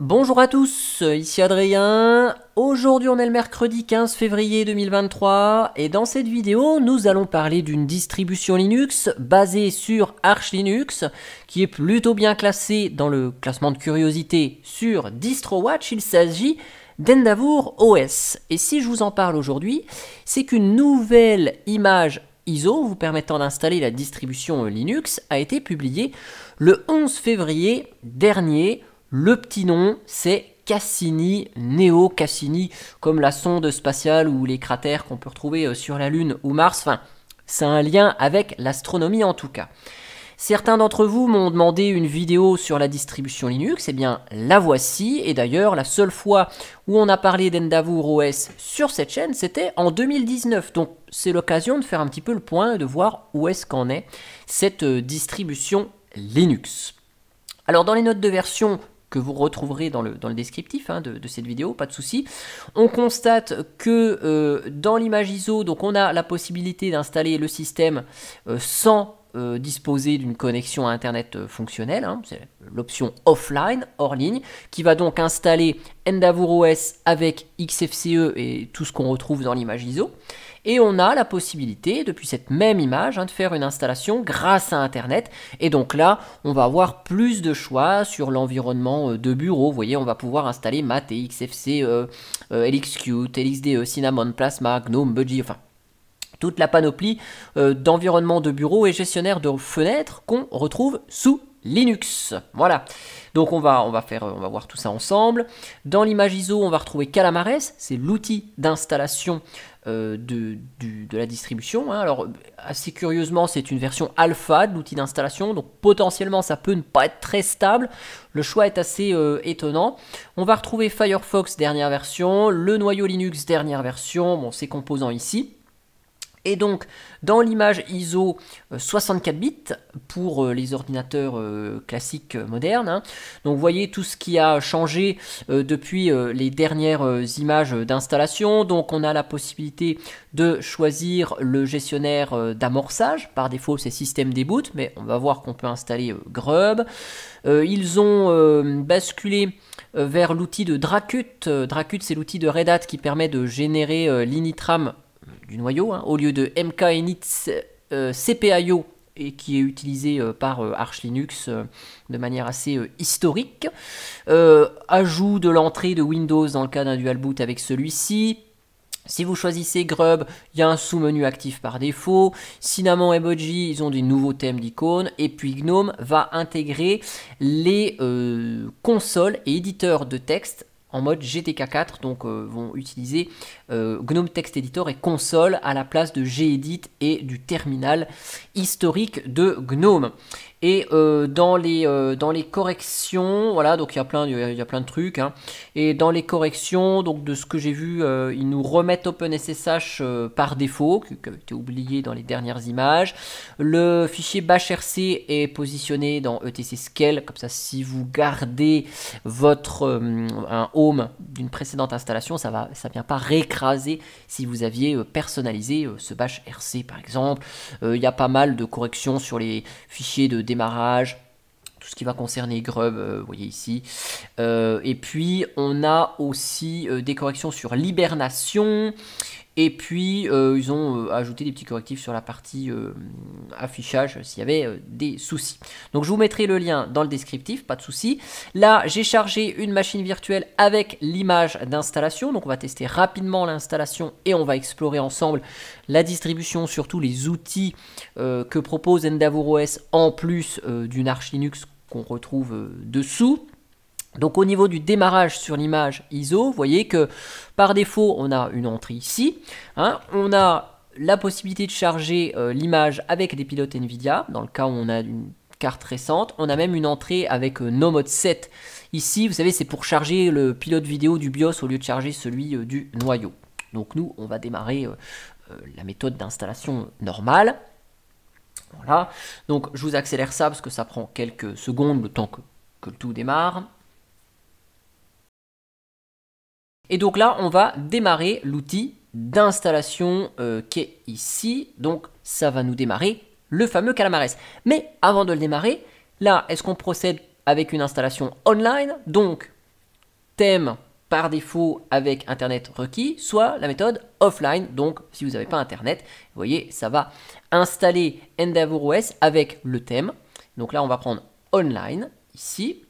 Bonjour à tous, ici Adrien. Aujourd'hui on est le mercredi 15 février 2023 et dans cette vidéo nous allons parler d'une distribution Linux basée sur Arch Linux qui est plutôt bien classée dans le classement de curiosité sur DistroWatch. Il s'agit d'Endavour OS. Et si je vous en parle aujourd'hui, c'est qu'une nouvelle image ISO vous permettant d'installer la distribution Linux a été publiée le 11 février dernier le petit nom, c'est Cassini, Neo Cassini, comme la sonde spatiale ou les cratères qu'on peut retrouver euh, sur la Lune ou Mars. Enfin, c'est un lien avec l'astronomie en tout cas. Certains d'entre vous m'ont demandé une vidéo sur la distribution Linux, eh bien la voici, et d'ailleurs la seule fois où on a parlé d'Endavour OS sur cette chaîne, c'était en 2019, donc c'est l'occasion de faire un petit peu le point et de voir où est-ce qu'en est cette euh, distribution Linux. Alors dans les notes de version que vous retrouverez dans le, descriptif hein, de, cette vidéo, pas de souci. On constate que euh, dans l'image ISO, donc on a la possibilité d'installer le système euh, sans euh, disposer d'une connexion à Internet fonctionnelle, hein. c'est l'option offline, hors ligne, qui va donc installer endavour OS avec XFCE et tout ce qu'on retrouve dans l'image ISO. Et on a la possibilité, depuis cette même image, hein, de faire une installation grâce à Internet. Et donc là, on va avoir plus de choix sur l'environnement euh, de bureau. Vous voyez, on va pouvoir installer Mate, XFC, euh, euh, LXQ, LXDE, Cinnamon, Plasma, GNOME, Budgie, enfin toute la panoplie d'environnements de bureau et gestionnaires de fenêtres qu'on retrouve sous Linux. Voilà. Donc on va, on va faire, on va voir tout ça ensemble. Dans l'image ISO, on va retrouver Calamares, c'est l'outil d'installation euh, de, de, la distribution. Hein. Alors, assez curieusement, c'est une version alpha de l'outil d'installation, donc potentiellement ça peut ne pas être très stable. Le choix est assez euh, étonnant. On va retrouver Firefox dernière version, le noyau Linux dernière version, bon, ses composants ici. Et donc, dans l'image ISO 64 euh, bits pour euh, les ordinateurs euh, classiques modernes, hein. donc vous voyez tout ce qui a changé depuis les dernières images d'installation. Donc, on a la possibilité de choisir le gestionnaire d'amorçage. Par défaut, c'est système boots, mais on va voir qu'on peut installer Grub. ils ont basculé vers l'outil de Dracut. Dracut, c'est l'outil de Red Hat qui permet de générer l'initram du noyau, hein, au lieu de mk euh, CPIO, et qui est utilisé euh, par euh, Arch Linux de manière assez historique. ajout de l'entrée de Windows dans le cas d'un dual boot avec celui-ci. Si vous choisissez Grub, il y a un sous-menu actif par défaut. Cinnamon Emoji, ils ont des nouveaux thèmes d'icônes. Et puis Gnome va intégrer les consoles et éditeurs de texte en mode GTK4, donc euh, vont utiliser euh, GNOME Text Editor et console à la place de gedit et du terminal historique de GNOME. Et euh, dans, les, euh, dans les corrections, voilà, donc il y a plein, y plein de trucs. Hein. Et dans les corrections, donc de ce que j'ai vu, euh, ils nous remettent OpenSSH par défaut, qui, avait été oublié dans les dernières images. Le fichier bashrc est positionné dans etc scale, comme ça si vous gardez votre un home d'une précédente installation, ça ne ça vient pas réécraser si vous aviez personnalisé ce BASHRC, par exemple. Il y a pas mal de corrections sur les fichiers de démarrage, tout ce qui va concerner Grub, euh, vous voyez ici. Euh, et puis on a aussi euh, des corrections sur l'hibernation et puis, euh, ils ont euh, ajouté des petits correctifs sur la partie euh, affichage s'il y avait des soucis. Donc, je vous mettrai le lien dans le descriptif, pas de soucis. Là, j'ai chargé une machine virtuelle avec l'image d'installation. Donc, on va tester rapidement l'installation et on va explorer ensemble la distribution, surtout les outils que propose Endavour OS en plus d'une Arch Linux qu'on retrouve dessous. Donc au niveau du démarrage sur l'image ISO, vous voyez que par défaut, on a une entrée ici. Hein. on a la possibilité de charger euh, l'image avec des pilotes NVIDIA, dans le cas où on a une carte récente. On a même une entrée avec euh, nomode 7. Ici, vous savez, c'est pour charger le pilote vidéo du BIOS au lieu de charger celui euh, du noyau. Donc nous, on va démarrer la méthode d'installation normale. Voilà. Donc je vous accélère ça parce que ça prend quelques secondes, le temps que, que tout démarre. Et donc là, on va démarrer l'outil d'installation euh, qui est ici. Donc ça va nous démarrer le fameux Calamares. Mais avant de le démarrer, là, est-ce qu'on procède avec une installation online Donc thème par défaut avec Internet requis, soit la méthode offline. Donc si vous n'avez pas Internet, vous voyez, ça va installer Endeavor OS avec le thème. Donc là, on va prendre online ici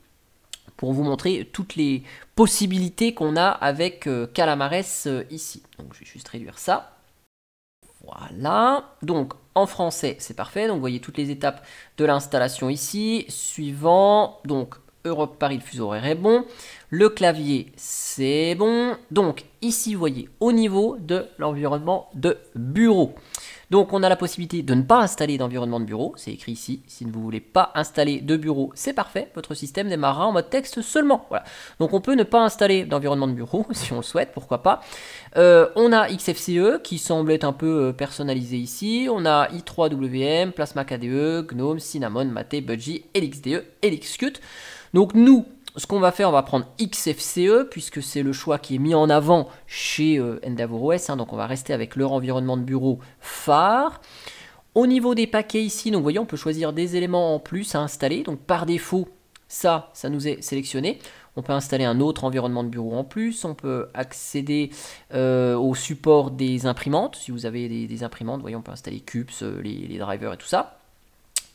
pour vous montrer toutes les possibilités qu'on a avec euh, Calamares euh, ici. Donc je vais juste réduire ça. Voilà, donc en français c'est parfait, donc vous voyez toutes les étapes de l'installation ici. Suivant, donc Europe Paris, le fuseau horaire est bon. Le clavier, c'est bon. Donc ici, vous voyez, au niveau de l'environnement de bureau. Donc on a la possibilité de ne pas installer d'environnement de bureau, c'est écrit ici. Si vous ne voulez pas installer de bureau, c'est parfait, votre système démarrera en mode texte seulement. Voilà. Donc on peut ne pas installer d'environnement de bureau, si on le souhaite, pourquoi pas. Euh, on a XFCE qui semble être un peu euh, personnalisé ici. On a i3WM, Plasma KDE, GNOME, Cinnamon, Mate, Budgie, LXDE, LXQt. Donc nous, ce qu'on va faire, on va prendre XFCE, puisque c'est le choix qui est mis en avant chez euh, Endavor OS. Hein, donc on va rester avec leur environnement de bureau phare. Au niveau des paquets ici, donc voyons, on peut choisir des éléments en plus à installer. Donc par défaut, ça, ça nous est sélectionné. On peut installer un autre environnement de bureau en plus. On peut accéder euh, au support des imprimantes. Si vous avez des, imprimantes, voyons, on peut installer Cups, euh, les drivers et tout ça.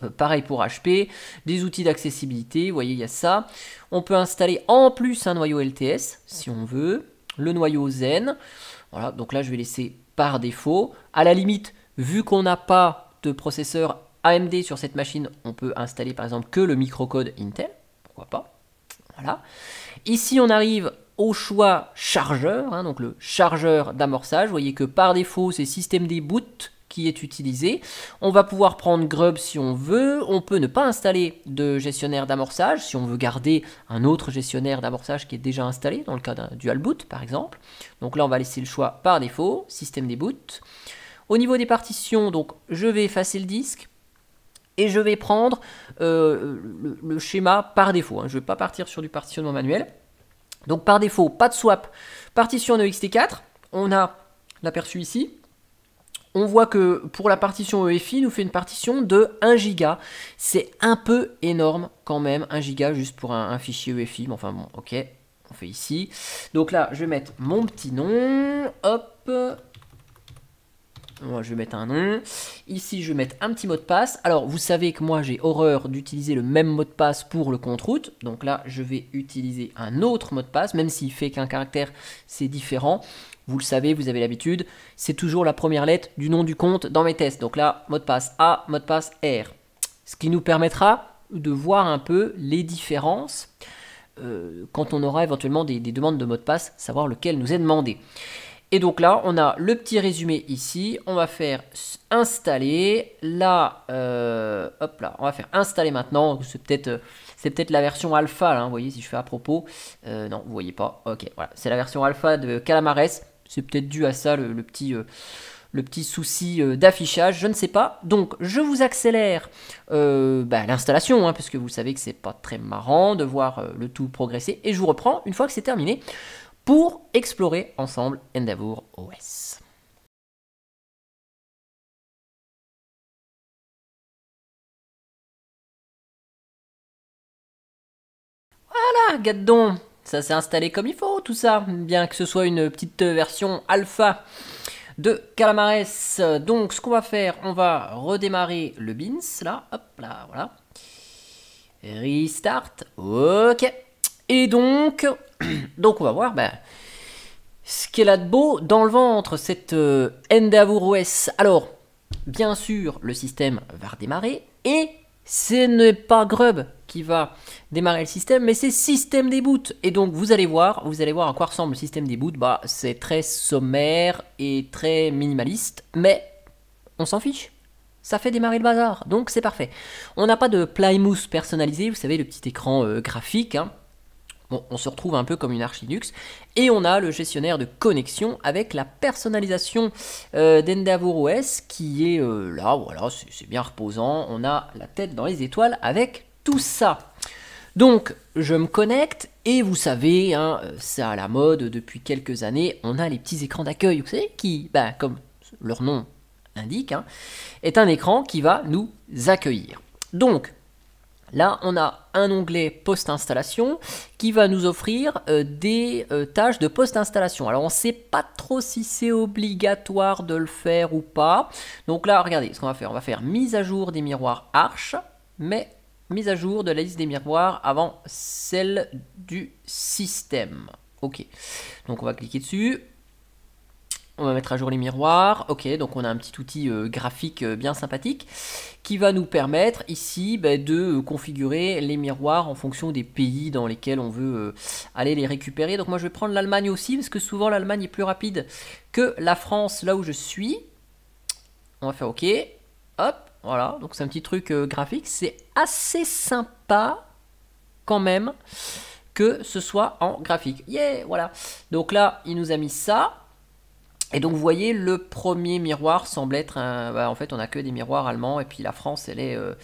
Euh, pareil pour HP, des outils d'accessibilité, vous voyez, il y a ça. On peut installer en plus un noyau LTS, si on veut, le noyau Zen. Voilà, donc là, je vais laisser par défaut. À la limite, vu qu'on n'a pas de processeur AMD sur cette machine, on peut installer par exemple que le microcode Intel, pourquoi pas. Voilà. Ici, on arrive au choix chargeur, hein, donc le chargeur d'amorçage. Vous voyez que par défaut, c'est système des boot qui est utilisé. On va pouvoir prendre Grub si on veut. On peut ne pas installer de gestionnaire d'amorçage si on veut garder un autre gestionnaire d'amorçage qui est déjà installé, dans le cas d'un dual boot par exemple. Donc là, on va laisser le choix par défaut, système des boots. Au niveau des partitions, donc je vais effacer le disque et je vais prendre euh, le, schéma par défaut. Hein. Je ne vais pas partir sur du partitionnement manuel. Donc par défaut, pas de swap, partition de XT4. On a l'aperçu ici on voit que pour la partition EFI, nous fait une partition de 1 giga. C'est un peu énorme quand même, 1 giga juste pour un, fichier EFI. Mais enfin bon, ok, on fait ici. Donc là, je vais mettre mon petit nom. Hop. Moi, je vais mettre un nom. Ici, je vais mettre un petit mot de passe. Alors, vous savez que moi, j'ai horreur d'utiliser le même mot de passe pour le compte route. Donc là, je vais utiliser un autre mot de passe, même s'il fait qu'un caractère, c'est différent. Vous le savez, vous avez l'habitude. C'est toujours la première lettre du nom du compte dans mes tests. Donc là, mot de passe A, mot de passe R. Ce qui nous permettra de voir un peu les différences euh, quand on aura éventuellement des, demandes de mot de passe, savoir lequel nous est demandé. Et donc là, on a le petit résumé ici. On va faire installer. Là, euh, hop là, on va faire installer maintenant. C'est peut-être euh, la version alpha. Hein, vous voyez, si je fais à propos, non, vous voyez pas. Ok, voilà, c'est la version alpha de Calamares c'est peut-être dû à ça le, petit euh, le petit souci euh, d'affichage, je ne sais pas. Donc je vous accélère euh, bah, l'installation, hein, puisque vous savez que c'est pas très marrant de voir le tout progresser, et je vous reprends une fois que c'est terminé pour explorer ensemble Endeavour OS. Voilà, donc ça s'est installé comme il faut, tout ça, bien que ce soit une petite version alpha de Calamares. Donc, ce qu'on va faire, on va redémarrer le bins, là, hop, là, voilà. Restart, ok. Et donc, donc on va voir, ben, ce qu'elle a de beau dans le ventre, cette Endavour euh, OS. Alors, bien sûr, le système va redémarrer, et ce n'est pas Grub, va démarrer le système, mais c'est système des boots. Et donc vous allez voir, vous allez voir à quoi ressemble le système des boots. Bah, c'est très sommaire et très minimaliste, mais on s'en fiche. Ça fait démarrer le bazar, donc c'est parfait. On n'a pas de Plymouth personnalisé, vous savez, le petit écran euh, graphique. Hein. Bon, on se retrouve un peu comme une Archinux. Et on a le gestionnaire de connexion avec la personnalisation euh, OS qui est euh, là, voilà, c'est bien reposant. On a la tête dans les étoiles avec tout ça. Donc, je me connecte et vous savez, hein, c'est à la mode depuis quelques années, on a les petits écrans d'accueil, vous savez, qui, bah, comme leur nom indique hein, est un écran qui va nous accueillir. Donc, là, on a un onglet post-installation qui va nous offrir euh, des euh, tâches de post-installation. Alors, on ne sait pas trop si c'est obligatoire de le faire ou pas. Donc là, regardez, ce qu'on va faire, on va faire mise à jour des miroirs Arches mais mise à jour de la liste des miroirs avant celle du système. Ok, donc on va cliquer dessus. On va mettre à jour les miroirs. Ok, donc on a un petit outil euh, graphique euh, bien sympathique qui va nous permettre ici bah, de euh, configurer les miroirs en fonction des pays dans lesquels on veut aller les récupérer. Donc moi je vais prendre l'Allemagne aussi parce que souvent l'Allemagne est plus rapide que la France là où je suis. On va faire ok. Hop, voilà, donc c'est un petit truc euh, graphique. C'est assez sympa quand même que ce soit en graphique. Yeah, voilà. Donc là, il nous a mis ça. Et donc vous voyez, le premier miroir semble être bah, en fait, on n'a que des miroirs allemands et puis la France, elle est, euh,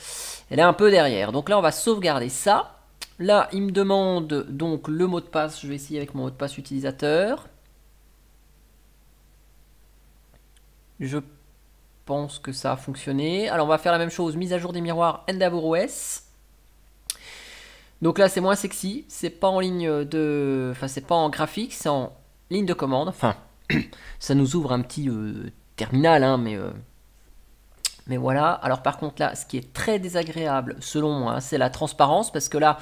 elle est un peu derrière. Donc là, on va sauvegarder ça. Là, il me demande donc le mot de passe. Je vais essayer avec mon mot de passe utilisateur. Je que ça a fonctionné. Alors on va faire la même chose, mise à jour des miroirs os Donc là c'est moins sexy, c'est pas en ligne de... Enfin c'est pas en graphique, c'est en ligne de commande. Enfin, ça nous ouvre un petit euh, terminal, hein, mais... Euh, mais voilà, alors par contre là, ce qui est très désagréable selon moi, hein, c'est la transparence, parce que là,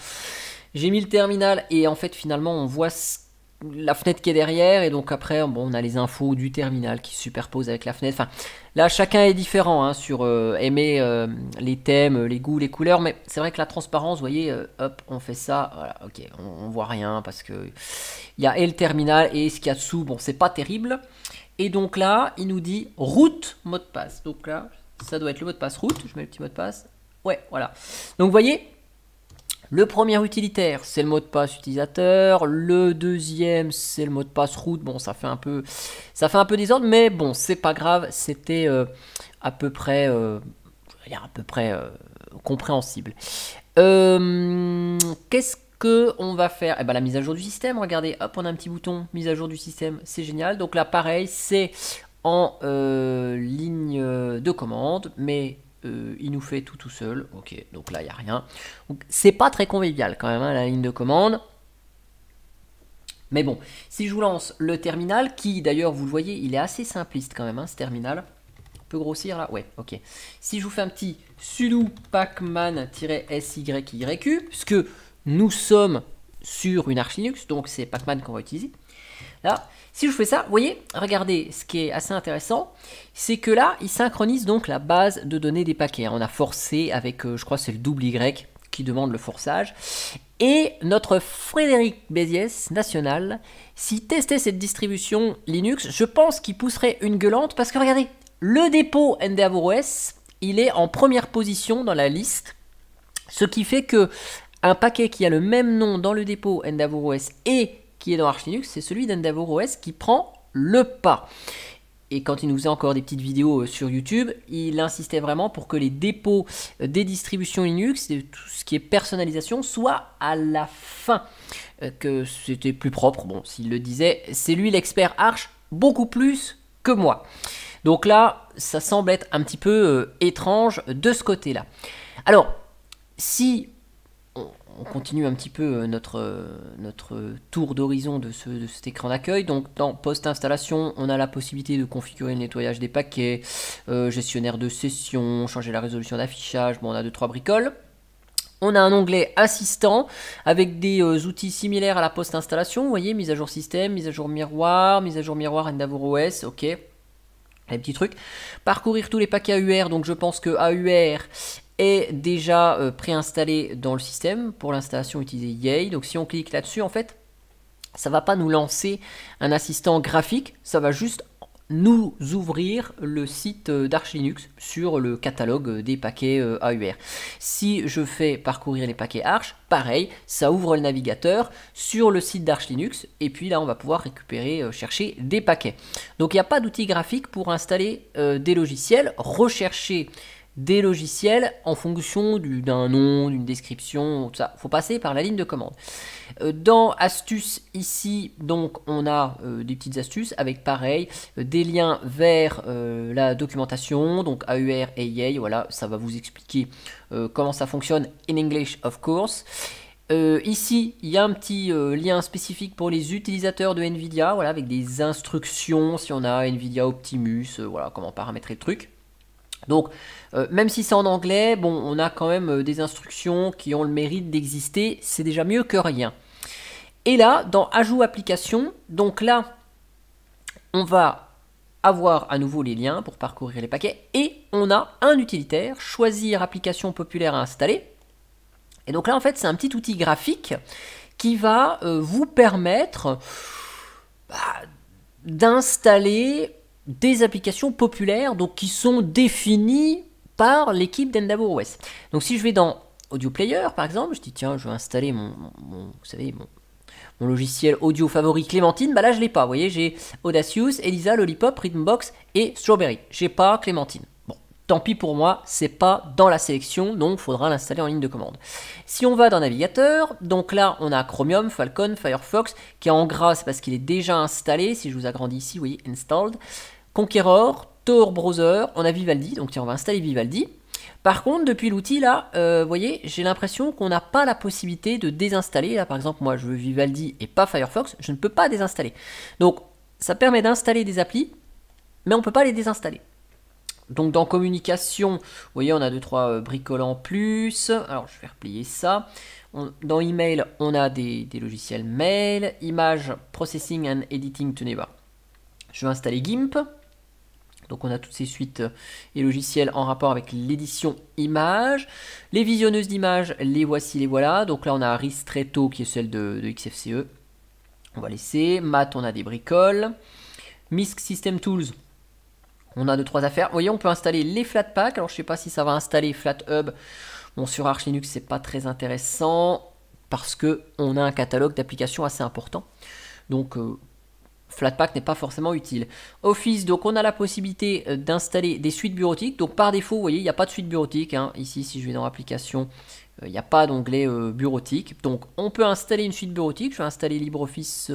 j'ai mis le terminal et en fait finalement on voit ce la fenêtre qui est derrière, et donc après, on a les infos du terminal qui se superposent avec la fenêtre. Enfin, là, chacun est différent hein, sur euh, aimer euh, les thèmes, les goûts, les couleurs, mais c'est vrai que la transparence, vous voyez, euh, hop, on fait ça, voilà, ok, on, voit rien parce que il y a et le terminal et ce qu'il y a dessous, bon, c'est pas terrible. Et donc là, il nous dit route mot de passe. Donc là, ça doit être le mot de passe route, je mets le petit mot de passe. Ouais, voilà. Donc vous voyez, le premier utilitaire, c'est le mot de passe utilisateur. Le deuxième, c'est le mot de passe route. Bon, ça fait un peu, ça fait un peu désordre, mais bon, c'est pas grave. C'était euh, à peu près, euh, à peu près euh, compréhensible. Qu'est-ce que on va faire eh ben, La mise à jour du système. Regardez, hop, on a un petit bouton mise à jour du système. C'est génial. Donc là, pareil, c'est en ligne de commande, mais euh, il nous fait tout tout seul. Ok, donc là, il n'y a rien. c'est pas très convivial quand même, hein, la ligne de commande. Mais bon, si je vous lance le terminal, qui d'ailleurs, vous le voyez, il est assez simpliste quand même, hein, ce terminal. peut grossir là Ouais, ok. Si je vous fais un petit sudo pacman-syyq, puisque nous sommes sur une arch Linux, donc c'est pacman qu'on va utiliser. Là, si je fais ça, vous voyez, regardez, ce qui est assez intéressant, c'est que là, il synchronise donc la base de données des paquets. On a forcé avec, euh, je crois, c'est le double Y qui demande le forçage. Et notre Frédéric Béziès, national, s'il testait cette distribution Linux, je pense qu'il pousserait une gueulante parce que regardez, le dépôt NDAVOS, il est en première position dans la liste. Ce qui fait que un paquet qui a le même nom dans le dépôt NDAVOS et est dans Arch Linux, c'est celui os qui prend le pas. Et quand il nous faisait encore des petites vidéos euh, sur YouTube, il insistait vraiment pour que les dépôts euh, des distributions Linux, et tout ce qui est personnalisation, soit à la fin. Euh, que c'était plus propre. Bon, s'il le disait, c'est lui l'expert Arch, beaucoup plus que moi. Donc là, ça semble être un petit peu étrange de ce côté-là. Alors, si on continue un petit peu euh, notre, euh, notre tour d'horizon de, cet écran d'accueil. Donc dans post-installation, on a la possibilité de configurer le nettoyage des paquets, euh, gestionnaire de session, changer la résolution d'affichage, bon on a deux, trois bricoles. On a un onglet assistant avec des outils similaires à la post-installation, vous voyez, mise à jour système, mise à jour miroir, mise à jour miroir Endeavor OS, ok, les petits trucs. Parcourir tous les paquets AUR, donc je pense que AUR est déjà euh, préinstallé dans le système pour l'installation utilisée Yay. Donc si on clique là-dessus, en fait, ça va pas nous lancer un assistant graphique, ça va juste nous ouvrir le site euh, d'Arch Linux sur le catalogue euh, des paquets AUR. Si je fais parcourir les paquets Arch, pareil, ça ouvre le navigateur sur le site d'Arch Linux et puis là on va pouvoir récupérer, chercher des paquets. Donc il n'y a pas d'outil graphique pour installer des logiciels, rechercher des logiciels en fonction d'un nom, d'une description, tout ça. Il faut passer par la ligne de commande. Euh, dans astuces ici, donc on a euh, des petites astuces avec pareil euh, des liens vers la documentation, donc AUR et EA, voilà, ça va vous expliquer comment ça fonctionne in English of course. ici, il y a un petit lien spécifique pour les utilisateurs de NVIDIA, voilà, avec des instructions si on a NVIDIA Optimus, voilà, comment paramétrer le truc. Donc, euh, même si c'est en anglais, bon, on a quand même euh, des instructions qui ont le mérite d'exister, c'est déjà mieux que rien. Et là, dans Ajout application, donc là, on va avoir à nouveau les liens pour parcourir les paquets et on a un utilitaire, choisir application populaire à installer. Et donc là, en fait, c'est un petit outil graphique qui va euh, vous permettre bah, d'installer des applications populaires, donc qui sont définies par l'équipe d'Endabo OS. Donc si je vais dans Audio Player, par exemple, je dis tiens, je vais installer mon, savez, mon, logiciel audio favori Clémentine, bah là je l'ai pas, vous voyez, j'ai Audacious, Elisa, Lollipop, Rhythmbox et Strawberry. J'ai pas Clémentine. Bon, tant pis pour moi, c'est pas dans la sélection, donc il faudra l'installer en ligne de commande. Si on va dans navigateur, donc là on a Chromium, Falcon, Firefox, qui est en gras, c'est parce qu'il est déjà installé. Si je vous agrandis ici, oui voyez installed. Conqueror, Tor Browser, on a Vivaldi, donc tiens, on va installer Vivaldi. Par contre, depuis l'outil là, euh, vous voyez, j'ai l'impression qu'on n'a pas la possibilité de désinstaller. Là, par exemple, moi, je veux Vivaldi et pas Firefox, je ne peux pas désinstaller. Donc, ça permet d'installer des applis, mais on ne peut pas les désinstaller. Donc dans communication, vous voyez, on a 2-3 euh, bricoles en plus. Alors je vais replier ça. dans email, on a des, logiciels mail, image processing and editing, tenez bas. Je vais installer GIMP. Donc on a toutes ces suites euh, et logiciels en rapport avec l'édition image. Les visionneuses d'images, les voici, les voilà. Donc là on a Ristretto qui est celle de, XFCE. E. On va laisser. Mat, on a des bricoles. MISC System Tools, on a deux trois affaires. Vous voyez, on peut installer les Flatpak. Alors je ne sais pas si ça va installer FlatHub. Bon, sur Arch Linux, c'est pas très intéressant parce que on a un catalogue d'applications assez important. Donc euh, Flatpak n'est pas forcément utile. Office, donc on a la possibilité euh, d'installer des suites bureautiques. Donc par défaut, vous voyez, il n'y a pas de suite bureautique. Hein. Ici, si je vais dans application, euh, il n'y a pas d'onglet euh, bureautique. Donc on peut installer une suite bureautique. Je vais installer LibreOffice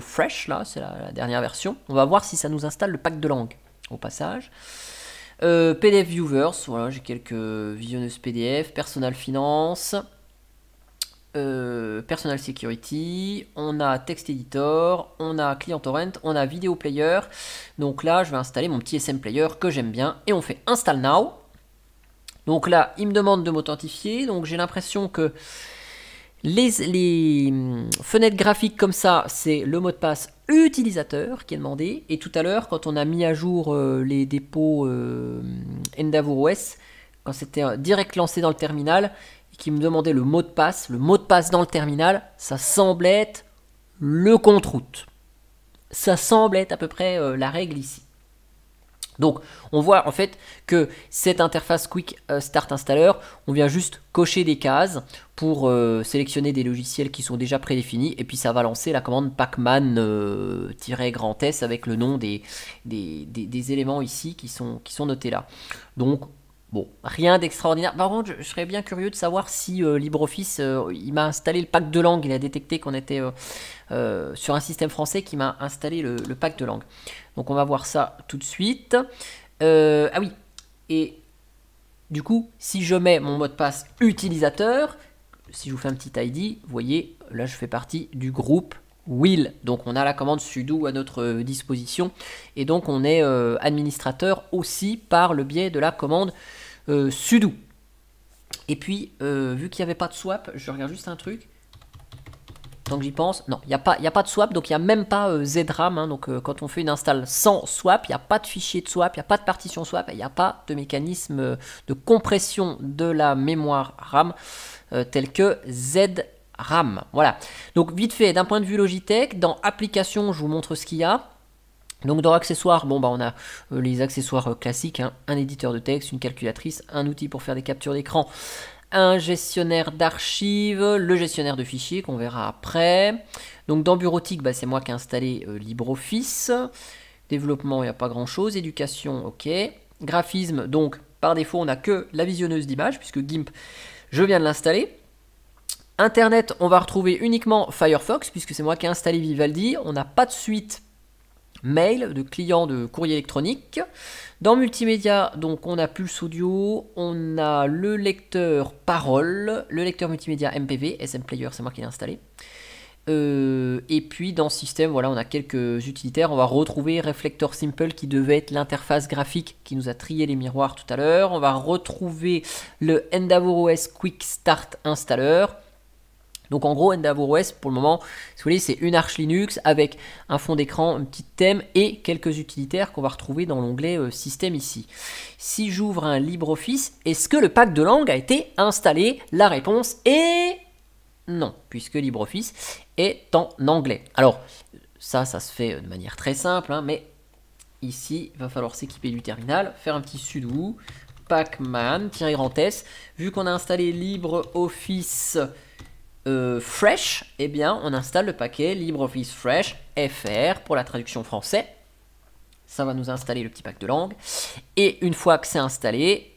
Fresh, là, c'est la, dernière version. On va voir si ça nous installe le pack de langue, au passage. PDF Viewers, voilà, j'ai quelques visionneuses PDF, Personal Finance. Euh, personal Security, on a Text Editor, on a Client Torrent, on a Video Player. Donc là, je vais installer mon petit SM Player que j'aime bien et on fait Install Now. Donc là, il me demande de m'authentifier. Donc j'ai l'impression que les, hum, fenêtres graphiques comme ça, c'est le mot de passe utilisateur qui est demandé. Et tout à l'heure, quand on a mis à jour euh, les dépôts euh, OS, quand c'était euh, direct lancé dans le terminal, qui me demandait le mot de passe, le mot de passe dans le terminal, ça semblait être le compte-route. Ça semble être à peu près euh, la règle ici. Donc on voit en fait que cette interface Quick euh, Start Installer, on vient juste cocher des cases pour euh, sélectionner des logiciels qui sont déjà prédéfinis et puis ça va lancer la commande pacman S avec le nom des, éléments ici qui sont, qui sont notés là. Donc Bon, rien d'extraordinaire. Par contre, je, serais bien curieux de savoir si euh, LibreOffice, euh, il m'a installé le pack de langue. Il a détecté qu'on était euh, sur un système français qui m'a installé le, le, pack de langue. Donc on va voir ça tout de suite. ah oui, et du coup, si je mets mon mot de passe utilisateur, si je vous fais un petit ID, vous voyez, là je fais partie du groupe will. Donc on a la commande sudo à notre disposition et donc on est administrateur aussi par le biais de la commande euh, sudo Et puis, euh, vu qu'il n'y avait pas de swap, je regarde juste un truc. Tant que j'y pense, non, il n'y a, pas, il y a pas de swap, donc il n'y a même pas euh, ZRAM. Hein, donc quand on fait une install sans swap, il n'y a pas de fichier de swap, il n'y a pas de partition swap, il n'y a pas de mécanisme de compression de la mémoire RAM tel que ZRAM. Voilà. Donc vite fait, d'un point de vue Logitech, dans application, je vous montre ce qu'il y a. Donc dans accessoires, bon bah on a euh, les accessoires euh, classiques, hein. un éditeur de texte, une calculatrice, un outil pour faire des captures d'écran, un gestionnaire d'archives, le gestionnaire de fichiers qu'on verra après. Donc dans bureautique, bah, c'est moi qui ai installé euh, LibreOffice. Développement, il n'y a pas grand chose. Éducation, ok. Graphisme, donc par défaut, on n'a que la visionneuse d'image, puisque GIMP, je viens de l'installer. Internet, on va retrouver uniquement Firefox, puisque c'est moi qui ai installé Vivaldi. On n'a pas de suite mail, de client de courrier électronique. Dans multimédia, donc on a Pulse Audio, on a le lecteur parole, le lecteur multimédia MPV, SM Player, c'est moi qui l'ai installé. Euh, et puis dans système, voilà, on a quelques utilitaires. On va retrouver Reflector Simple qui devait être l'interface graphique qui nous a trié les miroirs tout à l'heure. On va retrouver le EndeavourOS OS Quick Start Installer. Donc en gros, Endavor OS, pour le moment, si vous voulez, c'est une arche Linux avec un fond d'écran, un petit thème et quelques utilitaires qu'on va retrouver dans l'onglet euh, Système ici. Si j'ouvre un LibreOffice, est-ce que le pack de langue a été installé La réponse est non, puisque LibreOffice est en anglais. Alors, ça, ça se fait euh, de manière très simple, hein, mais ici, il va falloir s'équiper du terminal, faire un petit sudo, pacman, S. Vu qu'on a installé LibreOffice... Euh, fresh, eh bien, on installe le paquet LibreOffice Fresh FR pour la traduction français. Ça va nous installer le petit pack de langue. Et une fois que c'est installé,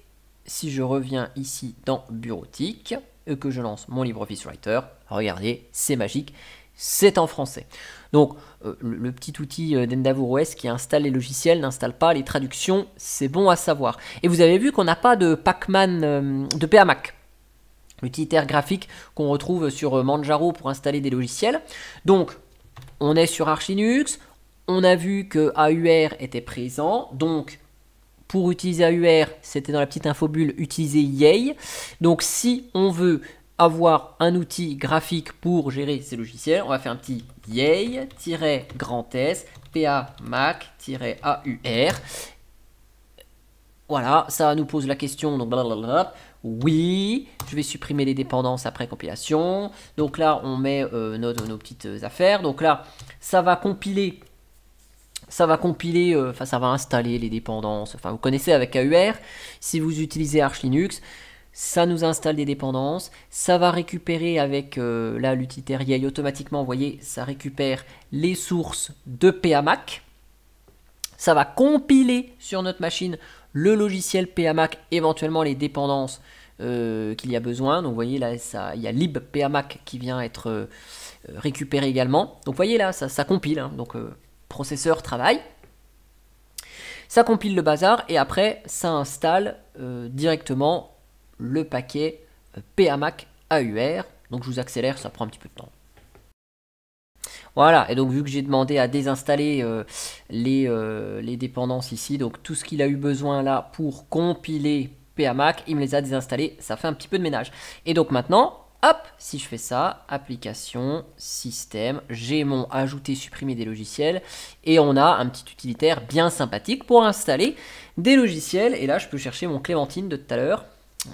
si je reviens ici dans Bureautique et euh, que je lance mon LibreOffice Writer, regardez, c'est magique, c'est en français. Donc, euh, le, petit outil d'Endavour OS qui installe les logiciels n'installe pas les traductions, c'est bon à savoir. Et vous avez vu qu'on n'a pas de Pacman, de PAMAC utilitaire graphique qu'on retrouve sur euh, Manjaro pour installer des logiciels. Donc, on est sur Archinux, on a vu que AUR était présent, donc pour utiliser AUR, c'était dans la petite infobulle utiliser Yay. Donc si on veut avoir un outil graphique pour gérer ces logiciels, on va faire un petit yay-grand s mac aur Voilà, ça nous pose la question, donc blablabla. Oui, je vais supprimer les dépendances après compilation. Donc là, on met euh, nos, petites euh, affaires. Donc là, ça va compiler, ça va compiler, euh, enfin ça va installer les dépendances. Enfin, vous connaissez avec AUR, si vous utilisez Arch Linux, ça nous installe des dépendances, ça va récupérer avec la là automatiquement, vous voyez, ça récupère les sources de PAMAC. Ça va compiler sur notre machine le logiciel PAMAC, éventuellement les dépendances euh, qu'il y a besoin. Donc vous voyez là, ça, il y a libpamac qui vient être euh, récupéré également. Donc vous voyez là, ça, compile. Hein. Donc euh, processeur travaille. Ça compile le bazar et après ça installe directement le paquet PAMAC AUR. Donc je vous accélère, ça prend un petit peu de temps. Voilà, et donc vu que j'ai demandé à désinstaller les, les, dépendances ici, donc tout ce qu'il a eu besoin là pour compiler à Mac, il me les a désinstallés, ça fait un petit peu de ménage. Et donc maintenant, hop, si je fais ça, application, système, j'ai mon ajouter, supprimer des logiciels, et on a un petit utilitaire bien sympathique pour installer des logiciels. Et là, je peux chercher mon Clémentine de tout à l'heure.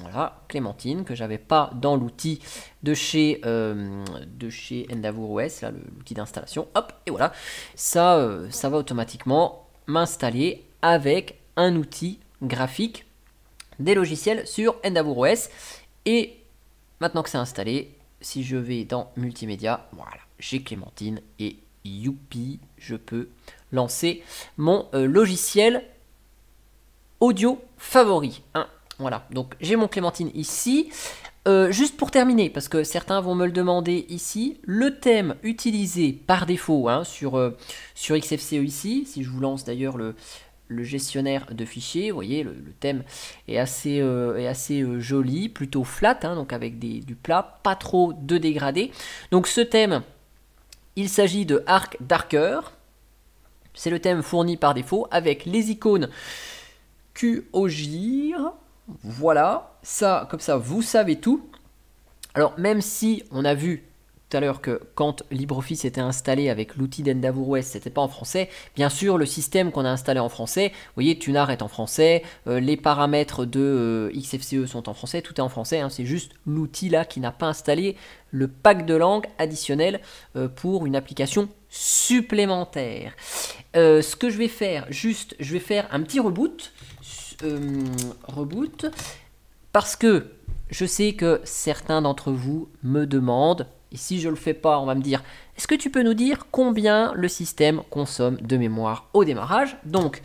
Voilà, Clémentine, que j'avais pas dans l'outil de chez, euh, de chez endavour OS, l'outil d'installation. Hop, et voilà. Ça, euh, ça va automatiquement m'installer avec un outil graphique des logiciels sur Endeavour OS. Et maintenant que c'est installé, si je vais dans multimédia, voilà, j'ai Clémentine et youpi, je peux lancer mon euh, logiciel audio favori. Hein, voilà, donc j'ai mon Clémentine ici. Euh, juste pour terminer, parce que certains vont me le demander ici, le thème utilisé par défaut hein, sur, euh, sur XFCE ici, si je vous lance d'ailleurs le, le gestionnaire de fichiers. Vous voyez, le, thème est assez, euh, assez euh, joli, plutôt flat, hein, donc avec des, du plat, pas trop de dégradés. Donc ce thème, il s'agit de Arc Darker. C'est le thème fourni par défaut avec les icônes QOGIR. Voilà, ça, comme ça, vous savez tout. Alors, même si on a vu l'heure que quand LibreOffice était installé avec l'outil d'Endavour OS, c'était pas en français. Bien sûr, le système qu'on a installé en français, vous voyez, Tunar est en français, euh, les paramètres de euh, XFCE sont en français, tout est en français. Hein, c'est juste l'outil là qui n'a pas installé le pack de langues additionnel euh, pour une application supplémentaire. ce que je vais faire, juste, je vais faire un petit reboot. reboot. Parce que je sais que certains d'entre vous me demandent et si je ne le fais pas, on va me dire, est-ce que tu peux nous dire combien le système consomme de mémoire au démarrage Donc,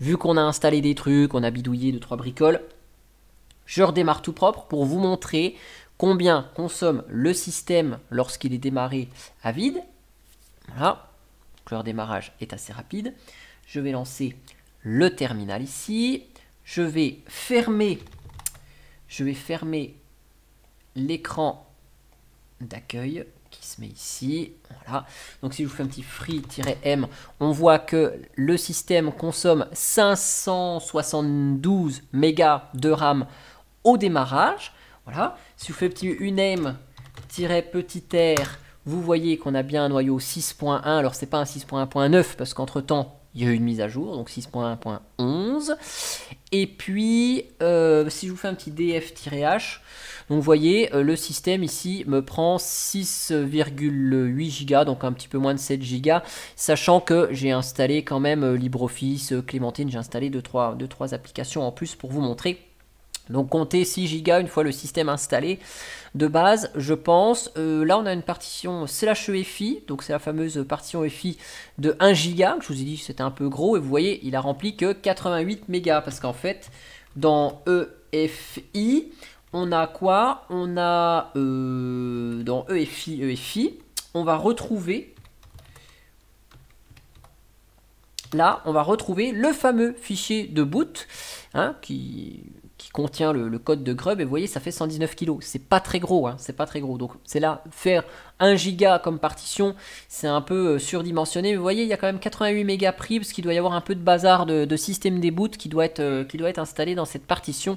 vu qu'on a installé des trucs, on a bidouillé 2-3 bricoles, je redémarre tout propre pour vous montrer combien consomme le système lorsqu'il est démarré à vide. Voilà, le redémarrage est assez rapide. Je vais lancer le terminal ici. Je vais fermer, je vais fermer l'écran d'accueil qui se met ici. Voilà. Donc si je vous fais un petit free-m, on voit que le système consomme 572 mégas de RAM au démarrage. Voilà. Si vous vous fais petit uname r, vous voyez qu'on a bien un noyau 6.1. Alors c'est pas un 6.1.9 parce qu'entre temps il y a eu une mise à jour, donc 6.1.11. Et puis, euh, si je vous fais un petit df-h, donc vous voyez, euh, le système ici me prend 6,8 Go, donc un petit peu moins de 7 Go, sachant que j'ai installé quand même euh, LibreOffice, Clémentine, j'ai installé 2-3 applications en plus pour vous montrer donc comptez 6 gigas une fois le système installé de base, je pense. Euh, là, on a une partition slash EFI, donc c'est la fameuse partition EFI de 1 giga. Je vous ai dit c'était un peu gros et vous voyez, il a rempli que 88 mégas parce qu'en fait, dans EFI, on a quoi On a euh, dans EFI, EFI, on va retrouver là, on va retrouver le fameux fichier de boot hein, qui contient le, code de Grub, et vous voyez, ça fait 119 kg. C'est pas très gros, hein, c'est pas très gros. Donc c'est là, faire 1 giga comme partition, c'est un peu euh, surdimensionné. Mais vous voyez, il y a quand même 88 mégas pris, parce qu'il doit y avoir un peu de bazar de, système des boots qui doit, être, euh, qui doit être installé dans cette partition,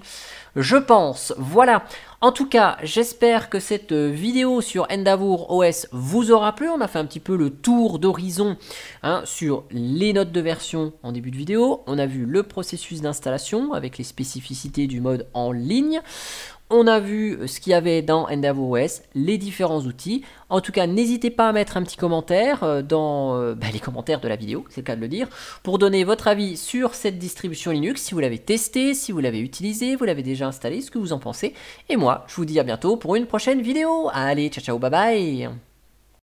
je pense. Voilà. En tout cas, j'espère que cette euh, vidéo sur endavour OS vous aura plu. On a fait un petit peu le tour d'horizon hein, sur les notes de version en début de vidéo. On a vu le processus d'installation avec les spécificités du mode en ligne. On a vu ce qu'il y avait dans os les différents outils. En tout cas, n'hésitez pas à mettre un petit commentaire euh, dans euh, bah, les commentaires de la vidéo, c'est le cas de le dire, pour donner votre avis sur cette distribution Linux, si vous l'avez testé si vous l'avez utilisé vous l'avez déjà installé ce que vous en pensez. Et moi, je vous dis à bientôt pour une prochaine vidéo. Allez, ciao ciao, bye bye